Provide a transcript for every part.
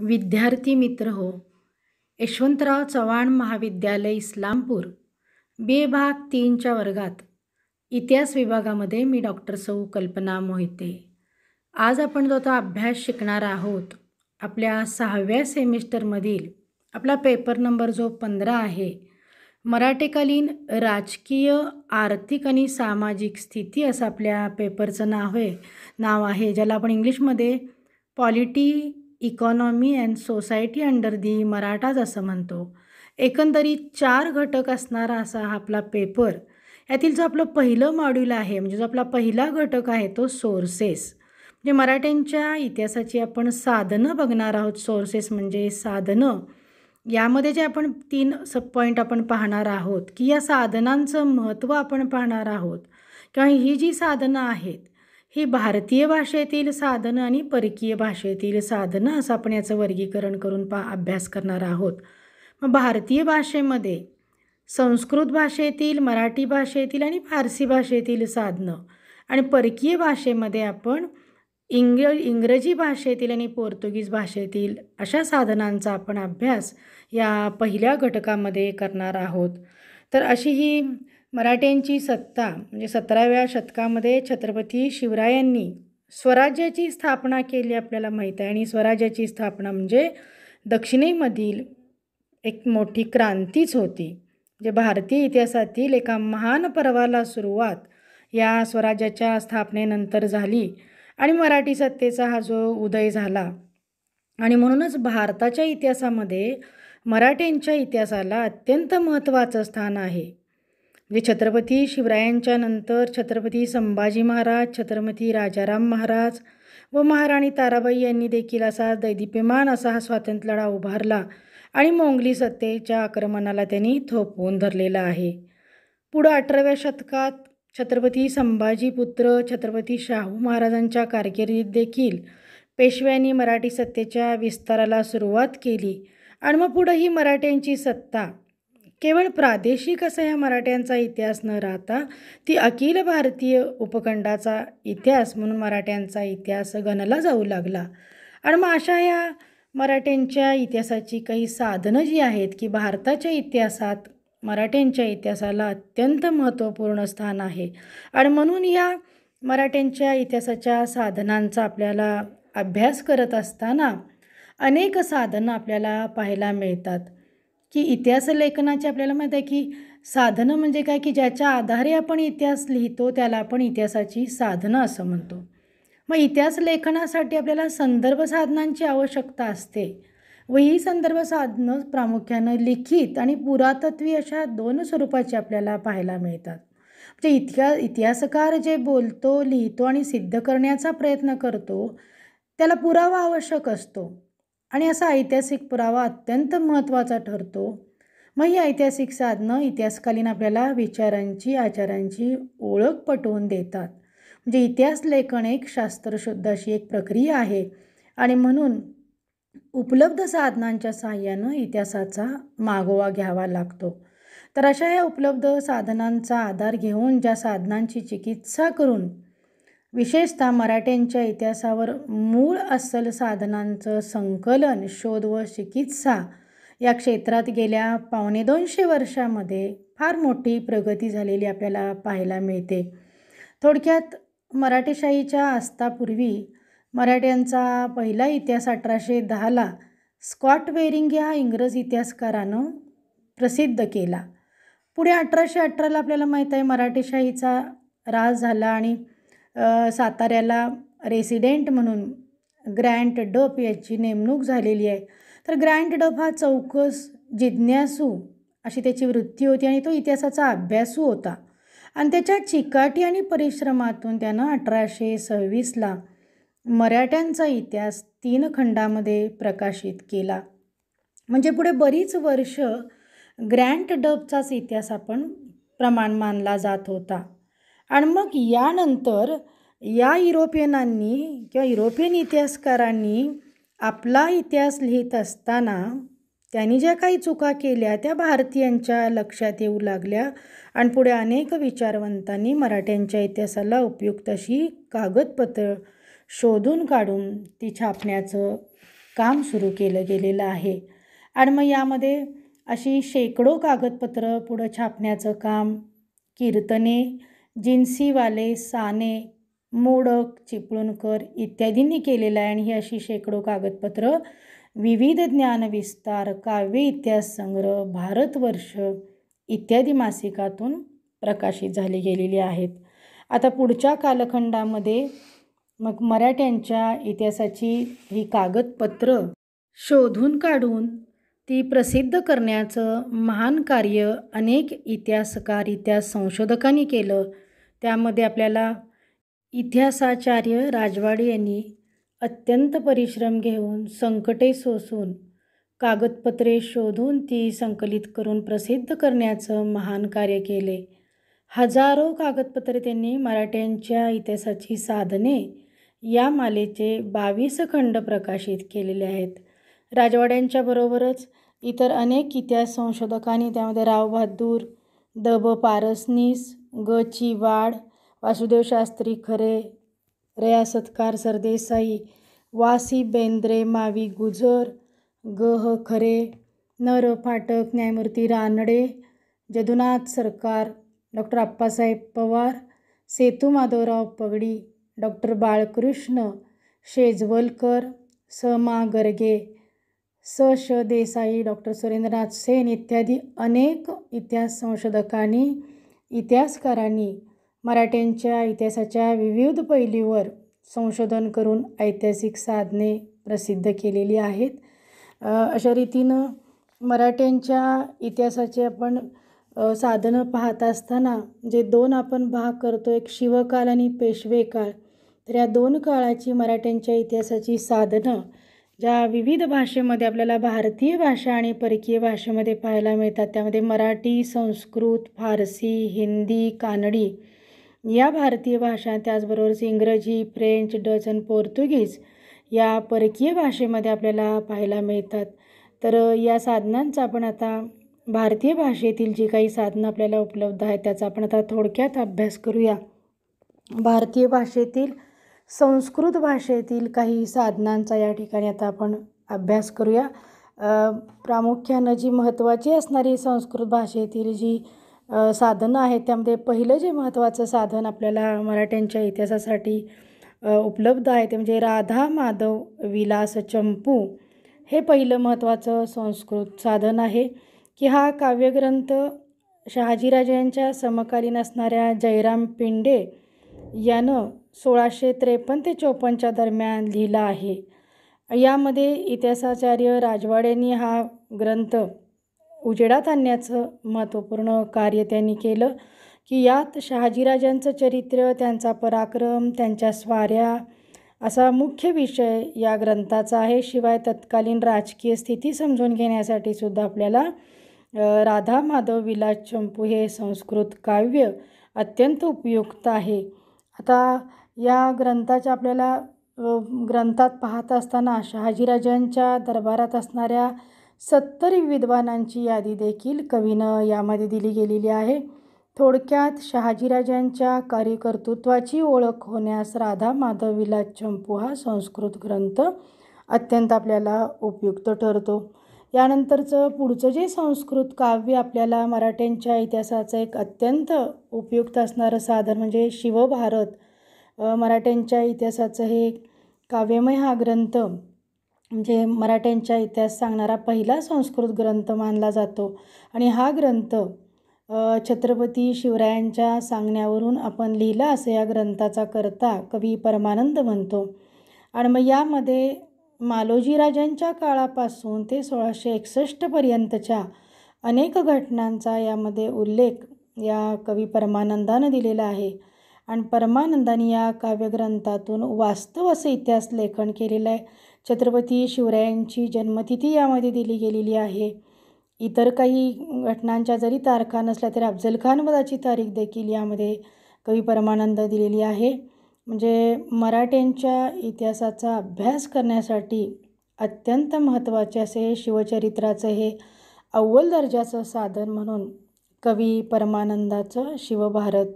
विद्यार्थी मित्र हो यशवंतराव चव्हाण महाविद्यालय इस्लामपूर बे भाग तीनच्या वर्गात इतिहास विभागामध्ये मी डॉक्टर सौ कल्पना मोहिते आज आपण जो आता अभ्यास शिकणार आहोत आपल्या सहाव्या सेमिस्टरमधील आपला पेपर नंबर जो पंधरा आहे मराठीकालीन राजकीय आर्थिक आणि सामाजिक स्थिती असं आपल्या पेपरचं नाव आहे नाव आहे ज्याला आपण इंग्लिशमध्ये polity economy and society under the Marathas असं म्हणतो एकंदरीत चार घटक असणारा असा हा आपला पेपर यातील जो आपलं पहिलं मॉड्यूल आहे म्हणजे जो आपला पहिला घटक आहे तो सोर्सेस म्हणजे मराठ्यांच्या इतिहासाची आपण साधनं बघणार आहोत सोर्सेस म्हणजे साधनं यामध्ये जे आपण तीन सब पॉईंट आपण पाहणार आहोत की या साधनांचं महत्त्व आपण पाहणार आहोत किंवा ही जी साधनं आहेत ही भारतीय भाषेतील साधनं आणि परकीय भाषेतील साधनं असं आपण याचं वर्गीकरण करून पा अभ्यास करणार आहोत मग भारतीय भाषेमध्ये संस्कृत भाषेतील मराठी भाषेतील आणि फारसी भाषेतील साधनं आणि परकीय भाषेमध्ये आपण इंग इंग्रजी भाषेतील आणि पोर्तुगीज भाषेतील अशा साधनांचा आपण अभ्यास या पहिल्या घटकामध्ये करणार आहोत तर अशी ही मराठ्यांची सत्ता म्हणजे सतराव्या शतकामध्ये छत्रपती शिवरायांनी स्वराज्याची स्थापना केली आपल्याला माहीत आहे आणि स्वराज्याची स्थापना म्हणजे दक्षिणेमधील एक मोठी क्रांतीच होती जे भारतीय इतिहासातील एका महान पर्वाला सुरुवात या स्वराज्याच्या स्थापनेनंतर झाली आणि मराठी सत्तेचा हा जो उदय झाला आणि म्हणूनच भारताच्या इतिहासामध्ये मराठ्यांच्या इतिहासाला अत्यंत महत्त्वाचं स्थान आहे म्हणजे छत्रपती शिवरायांच्या नंतर छत्रपती संभाजी महाराज छत्रपती राजाराम महाराज व महाराणी ताराबाई यांनी देखील असा दैदीप्यमान असा हा लढा उभारला आणि मोंगली सत्तेच्या आक्रमणाला त्यांनी थोपवून धरलेला आहे पुढं अठराव्या शतकात छत्रपती संभाजी पुत्र छत्रपती शाहू महाराजांच्या कारकिर्दीत देखील पेशव्यांनी मराठी सत्तेच्या विस्ताराला सुरुवात केली आणि मग पुढं ही मराठ्यांची सत्ता केवळ प्रादेशिक असा या मराठ्यांचा इतिहास न राहता ती अखिल भारतीय उपखंडाचा इतिहास म्हणून मराठ्यांचा इतिहास गणला जाऊ लागला आणि मग अशा या मराठ्यांच्या इतिहासाची काही साधनं जी आहेत की भारताच्या इतिहासात मराठ्यांच्या इतिहासाला अत्यंत महत्त्वपूर्ण स्थान आहे आणि म्हणून या मराठ्यांच्या इतिहासाच्या साधनांचा आपल्याला अभ्यास करत असताना अनेक साधनं आपल्याला पाहायला मिळतात की इतिहास लेखनाची आपल्याला माहीत आहे की साधनं म्हणजे काय की ज्याच्या आधारे आपण इतिहास लिहितो त्याला आपण इतिहासाची साधनं असं म्हणतो मग इतिहास लेखनासाठी आपल्याला संदर्भ साधनांची आवश्यकता असते व ही संदर्भ साधनं प्रामुख्यानं लिखित आणि पुरातत्वी अशा दोन स्वरूपाची आपल्याला पाहायला मिळतात म्हणजे इतिहास इतिहासकार जे बोलतो लिहितो आणि सिद्ध करण्याचा प्रयत्न करतो त्याला पुरावा आवश्यक असतो आणि असा ऐतिहासिक पुरावा अत्यंत महत्त्वाचा ठरतो मग ही ऐतिहासिक साधनं इतिहासकालीन आपल्याला विचारांची आचारांची ओळख पटवून देतात म्हणजे इतिहास लेखन एक शास्त्रशुद्ध अशी एक प्रक्रिया आहे आणि म्हणून उपलब्ध साधनांच्या सहाय्यानं इतिहासाचा मागोवा घ्यावा लागतो तर अशा या उपलब्ध साधनांचा आधार घेऊन ज्या साधनांची चिकित्सा करून विशेषतः मराठ्यांच्या इतिहासावर मूळ अस्सल साधनांचं संकलन शोध व चिकित्सा या क्षेत्रात गेल्या पावणे दोनशे वर्षामध्ये फार मोठी प्रगती झालेली आपल्याला पाहायला मिळते थोडक्यात मराठेशाहीच्या आस्थापूर्वी मराठ्यांचा पहिला इतिहास अठराशे दहाला स्कॉट वेरिंग या इंग्रज इतिहासकारानं प्रसिद्ध केला पुढे अठराशे अठराला आपल्याला माहीत आहे मराठेशाहीचा राज झाला आणि साताऱ्याला रेसिडेंट म्हणून ग्रँट डप याची नेमणूक झालेली आहे तर ग्रँट डप हा चौकस जिज्ञासू अशी त्याची वृत्ती होती आणि तो इतिहासाचा अभ्यासू होता आणि त्याच्या चिकाटी आणि परिश्रमातून त्यानं अठराशे सव्वीसला मराठ्यांचा इतिहास तीन खंडामध्ये प्रकाशित केला म्हणजे पुढे बरीच वर्ष ग्रँट डबचाच इतिहास आपण प्रमाण मानला जात होता आणि मग यानंतर या युरोपियनांनी किंवा युरोपियन इतिहासकारांनी आपला इतिहास लिहित असताना त्यांनी ज्या काही चुका केल्या त्या भारतीयांच्या लक्षात येऊ लागल्या आणि पुढे अनेक विचारवंतांनी मराठ्यांच्या इतिहासाला उपयुक्त अशी कागदपत्र शोधून काढून ती छापण्याचं काम सुरू केलं गेलेलं आहे आणि मग यामध्ये अशी शेकडो कागदपत्रं पुढं छापण्याचं काम कीर्तने जिन्सीवाले साने मोडक चिपळूणकर इत्यादींनी केलेलं आहे आणि ही अशी शेकडो कागदपत्रं विविध ज्ञान विस्तार काव्य इतिहास संग्रह भारतवर्ष इत्यादी मासिकातून प्रकाशित झाली गेलेली आहेत आता पुढच्या कालखंडामध्ये मग मराठ्यांच्या इतिहासाची ही कागदपत्रं शोधून काढून ती प्रसिद्ध करण्याचं महान कार्य अनेक इतिहासकार इतिहास संशोधकांनी केलं त्यामध्ये आपल्याला इतिहासाचार्य राजवाडे यांनी अत्यंत परिश्रम घेऊन संकटे सोसून कागदपत्रे शोधून ती संकलित करून प्रसिद्ध करण्याचं महान कार्य केले हजारो कागदपत्रे त्यांनी मराठ्यांच्या इतिहासाची साधने या मालेचे बावीस खंड प्रकाशित केलेले आहेत राजवाड्यांच्या बरोबरच इतर अनेक इतिहास संशोधकांनी त्यामध्ये राव बहादूर द ब पारसनीस गची वाड वाढ वासुदेव शास्त्री खरे रया सत्कार सरदेसाई वासी बेंद्रे मावी गुजर गह खरे नर फाटक न्यायमूर्ती रानडे जदुनाथ सरकार डॉक्टर आप्पासाहेब पवार सेतू माधवराव पगडी डॉक्टर बाळकृष्ण शेजवलकर स मा गर्गे स श देसाई डॉक्टर सुरेंद्रनाथ सेन इत्यादी अनेक इतिहास संशोधकांनी इतिहासकारांनी मराठ्यांच्या इतिहासाच्या विविध पैलीवर संशोधन करून ऐतिहासिक साधने प्रसिद्ध केलेली आहेत अशा रीतीनं मराठ्यांच्या इतिहासाचे आपण साधनं पाहत असताना जे दोन आपण भाग करतो एक शिवकाल आणि पेशवे काळ तर या दोन काळाची मराठ्यांच्या इतिहासाची साधनं ज्या विविध भाषेमध्ये आपल्याला भारतीय भाषा आणि परकीय भाषेमध्ये पाहायला मिळतात त्यामध्ये मराठी संस्कृत फारसी हिंदी कानडी या भारतीय भाषा त्याचबरोबरच इंग्रजी फ्रेंच डच आणि पोर्तुगीज या परकीय भाषेमध्ये आपल्याला पाहायला मिळतात तर या साधनांचा आपण आता भारतीय भाषेतील जी काही साधनं आपल्याला उपलब्ध आहेत त्याचा आपण आता थोडक्यात अभ्यास करूया भारतीय भाषेतील संस्कृत भाषेतील काही साधनांचा या ठिकाणी आता आपण अभ्यास करूया प्रामुख्यानं जी महत्त्वाची असणारी संस्कृत भाषेतील जी साधनं आहेत त्यामध्ये पहिलं जे महत्त्वाचं साधन आपल्याला मराठ्यांच्या इतिहासासाठी उपलब्ध आहे ते म्हणजे राधा माधव विलास चंपू हे पहिलं महत्त्वाचं संस्कृत साधन आहे की हा काव्यग्रंथ शहाजीराजे यांच्या समकालीन असणाऱ्या जयराम पिंडे यानं सोळाशे त्रेपन्न ते चोपन्नच्या दरम्यान लिहिला आहे यामध्ये इतिहासाचार्य राजवाड्यांनी हा ग्रंथ उजेडात आणण्याचं महत्त्वपूर्ण कार्य त्यांनी केलं की यात शहाजीराजांचं चरित्र त्यांचा पराक्रम त्यांच्या स्वाऱ्या असा मुख्य विषय या ग्रंथाचा आहे शिवाय तत्कालीन राजकीय स्थिती समजून घेण्यासाठी सुद्धा आपल्याला राधा माधव विलास चंपू हे संस्कृत काव्य अत्यंत उपयुक्त आहे आता या ग्रंथाच्या आपल्याला ग्रंथात पाहत असताना शहाजीराजांच्या दरबारात असणाऱ्या सत्तरी विद्वानांची यादी देखील कवीनं यामध्ये दिली गेलेली आहे थोडक्यात शहाजीराजांच्या कार्यकर्तृत्वाची ओळख होण्यास राधा माधव विलास चंपू हा संस्कृत ग्रंथ अत्यंत आपल्याला उपयुक्त ठरतो यानंतरचं पुढचं जे संस्कृत काव्य आपल्याला मराठ्यांच्या इतिहासाचं एक अत्यंत उपयुक्त असणारं साधन म्हणजे शिवभारत मराठ्यांच्या इतिहासाचं हे काव्यमय हा ग्रंथ म्हणजे मराठ्यांच्या इतिहास सांगणारा पहिला संस्कृत ग्रंथ मानला जातो आणि हा ग्रंथ छत्रपती शिवरायांच्या सांगण्यावरून आपण लिहिला असं या ग्रंथाचा करता कवी परमानंद म्हणतो आणि मग यामध्ये मालोजीराजांच्या काळापासून ते सोळाशे एकसष्टपर्यंतच्या अनेक घटनांचा यामध्ये उल्लेख या कवी परमानंदानं दिलेला आहे आणि परमानंदाने या काव्यग्रंथातून वास्तव असं इतिहास लेखन केलेलं आहे छत्रपती शिवरायांची जन्मतिथी यामध्ये दिली गेलेली आहे इतर काही घटनांच्या जरी तारखा नसल्या तरी अफजल वधाची तारीख देखील यामध्ये कवी परमानंद दिलेली आहे म्हणजे मराठ्यांच्या इतिहासाचा अभ्यास करण्यासाठी अत्यंत महत्त्वाचे असे शिवचरित्राचं हे अव्वल दर्जाचं साधन म्हणून कवी परमानंदाचं शिवभारत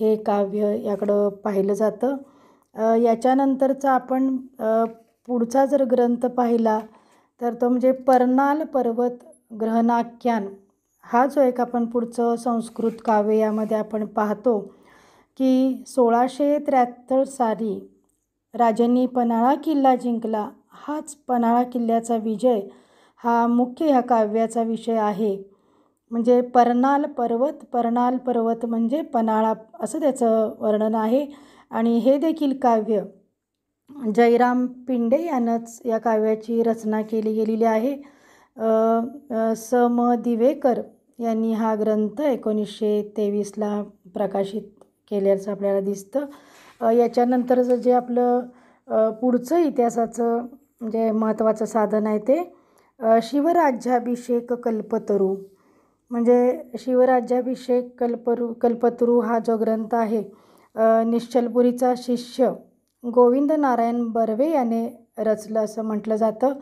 हे काव्य याकडं पाहिलं जातं याच्यानंतरचा आपण पुढचा जर ग्रंथ पाहिला तर तो म्हणजे पर्नाल पर्वत ग्रहणाख्यान हा जो एक आपण पुढचं संस्कृत काव्य यामध्ये आपण पाहतो की सोळाशे त्र्याहत्तर साली राजांनी पन्हाळा किल्ला जिंकला हाच पन्हाळा किल्ल्याचा विजय हा मुख्य ह्या काव्याचा विषय आहे म्हणजे पर्नाल पर्वत पर्नाल पर्वत म्हणजे पनाळा असं त्याचं वर्णन आहे आणि हे देखील काव्य जयराम पिंडे यानंच या काव्याची रचना केली गेलेली आहे स म दिवेकर यांनी हा ग्रंथ एकोणीसशे तेवीसला प्रकाशित केल्याचं आपल्याला दिसतं याच्यानंतरचं जे आपलं पुढचं इतिहासाचं जे महत्त्वाचं साधन आहे ते शिवराज्याभिषेक कल्पतरू म्हणजे शिवराज्याभिषेक कल्परू कल्पतरू हा जो ग्रंथ आहे निश्चलपुरीचा शिष्य गोविंद नारायण बर्वे याने रचलं असं म्हटलं जातं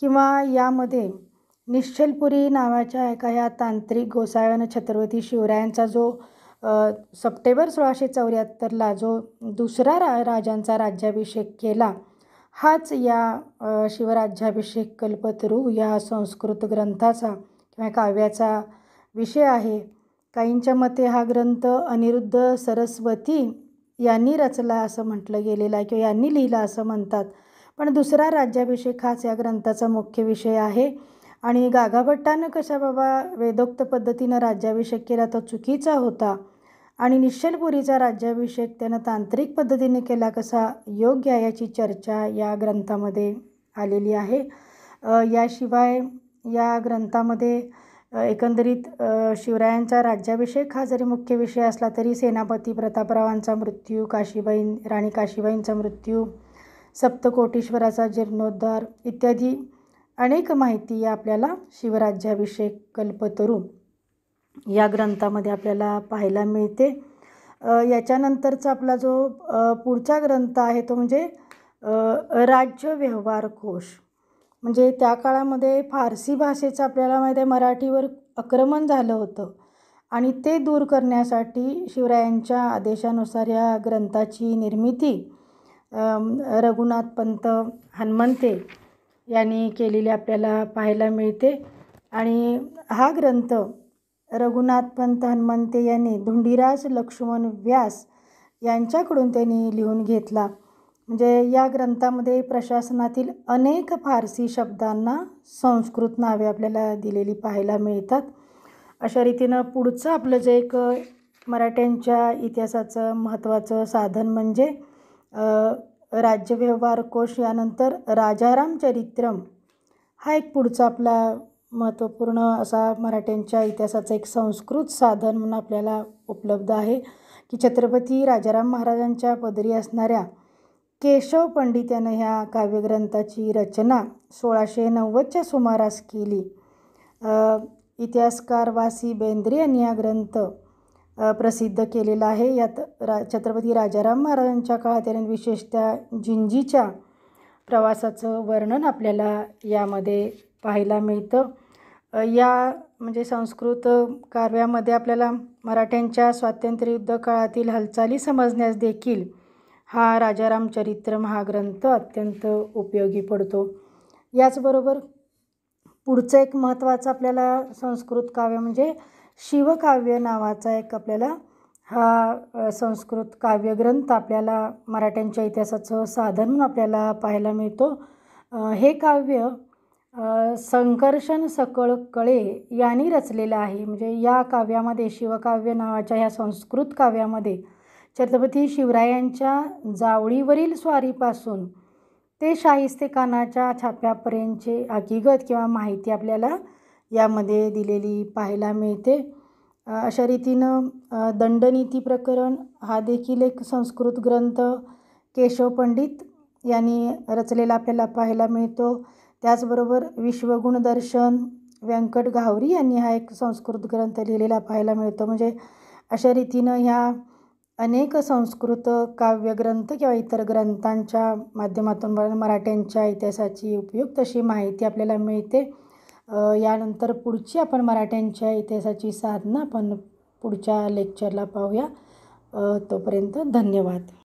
किंवा यामध्ये निश्चलपुरी नावाच्या एका या तांत्रिक गोसाव्यानं छत्रपती शिवरायांचा जो सप्टेंबर सोळाशे चौऱ्याहत्तरला जो दुसरा रा राजांचा राज्याभिषेक केला हाच या शिवराज्याभिषेक कल्पतरू या संस्कृत ग्रंथाचा किंवा काव्याचा विषय आहे काहींच्या मते हा ग्रंथ अनिरुद्ध सरस्वती यांनी रचला असं म्हटलं गेलेलं आहे किंवा यांनी लिहिला असं म्हणतात पण दुसरा राज्याभिषेक हाच या ग्रंथाचा मुख्य विषय आहे आणि गागाभट्टानं कशा बाबा वेदोक्त पद्धतीनं राज्याभिषेक केला तो चुकीचा होता आणि निश्चलपुरीचा राज्याभिषेक त्यानं तांत्रिक पद्धतीने केला कसा योग्य आहे याची चर्चा या ग्रंथामध्ये आलेली आहे याशिवाय या ग्रंथामध्ये एकंदरीत शिवरायांचा राज्याभिषेक हा जरी मुख्य विषय असला तरी सेनापती प्रतापरावांचा मृत्यू काशीबाईं राणी काशीबाईंचा मृत्यू सप्तकोटेश्वराचा जीर्णोद्धार इत्यादी अनेक माहिती आपल्याला शिवराज्याभिषेक कल्पतरू या ग्रंथामध्ये आपल्याला पाहायला मिळते याच्यानंतरचा आपला जो पुढचा ग्रंथ आहे तो म्हणजे राज्य व्यवहार कोश म्हणजे त्या काळामध्ये फारसी भाषेचं आपल्याला माहिती आहे मराठीवर आक्रमण झालं होतं आणि ते दूर करण्यासाठी शिवरायांच्या आदेशानुसार या ग्रंथाची निर्मिती रघुनाथ पंत हनुमंते यांनी केलेली आपल्याला पाहायला मिळते आणि हा ग्रंथ रघुनाथ पंत हनुमंते यांनी धुंडीराज लक्ष्मण व्यास यांच्याकडून त्यांनी लिहून घेतला म्हणजे या ग्रंथामध्ये प्रशासनातील अनेक फारसी शब्दांना संस्कृत नावे आपल्याला दिलेली पाहायला मिळतात अशा रीतीनं पुढचं आपलं जे एक मराठ्यांच्या इतिहासाचं महत्त्वाचं साधन म्हणजे राज्यव्यवहार कोश यानंतर राजाराम चरित्रम हा एक पुढचा आपला महत्त्वपूर्ण असा मराठ्यांच्या इतिहासाचं एक संस्कृत साधन म्हणून आपल्याला उपलब्ध आहे की छत्रपती राजाराम महाराजांच्या पदरी असणाऱ्या केशव पंडित यानं ह्या काव्यग्रंथाची रचना सोळाशे नव्वदच्या सुमारास केली इतिहासकार वासी बेंद्रे यांनी हा ग्रंथ प्रसिद्ध केलेला आहे यात रा छत्रपती राजाराम महाराजांच्या काळात आणि विशेषतः जिंजीच्या प्रवासाचं वर्णन आपल्याला यामध्ये पाहायला मिळतं या म्हणजे संस्कृत काव्यामध्ये आपल्याला मराठ्यांच्या स्वातंत्र्ययुद्ध काळातील हालचाली समजण्यास देखील हा राजाराम चरित्र महाग्रंथ अत्यंत उपयोगी पडतो याचबरोबर पुढचं एक महत्त्वाचं आपल्याला संस्कृत काव्य म्हणजे शिवकाव्य नावाचा एक आपल्याला हा संस्कृत काव्यग्रंथ आपल्याला मराठ्यांच्या इतिहासाचं साधन म्हणून आपल्याला पाहायला मिळतो हे काव्य संकर्षण सकळ कळे यांनी रचलेलं आहे म्हणजे या काव्यामध्ये शिवकाव्य नावाच्या ह्या संस्कृत काव्यामध्ये छत्रपती शिवरायांच्या जावळीवरील स्वारीपासून ते शाहिस्ते छाप्यापर्यंतचे हकीकत किंवा माहिती आपल्याला यामध्ये दिलेली पाहायला मिळते अशा रीतीनं दंडनीती प्रकरण हा देखील एक संस्कृत ग्रंथ केशव पंडित यांनी रचलेला आपल्याला पाहायला मिळतो त्याचबरोबर विश्वगुणदर्शन व्यंकट गावरी यांनी हा एक संस्कृत ग्रंथ लिहिलेला पाहायला मिळतो म्हणजे अशा रीतीनं ह्या अनेक संस्कृत काव्यग्रंथ किंवा इतर ग्रंथांच्या माध्यमातून मराठ्यांच्या इतिहासाची उपयुक्त अशी माहिती आपल्याला मिळते यानंतर पुढची आपण मराठ्यांच्या इतिहासाची साधना आपण पुढच्या लेक्चरला पाहूया तोपर्यंत धन्यवाद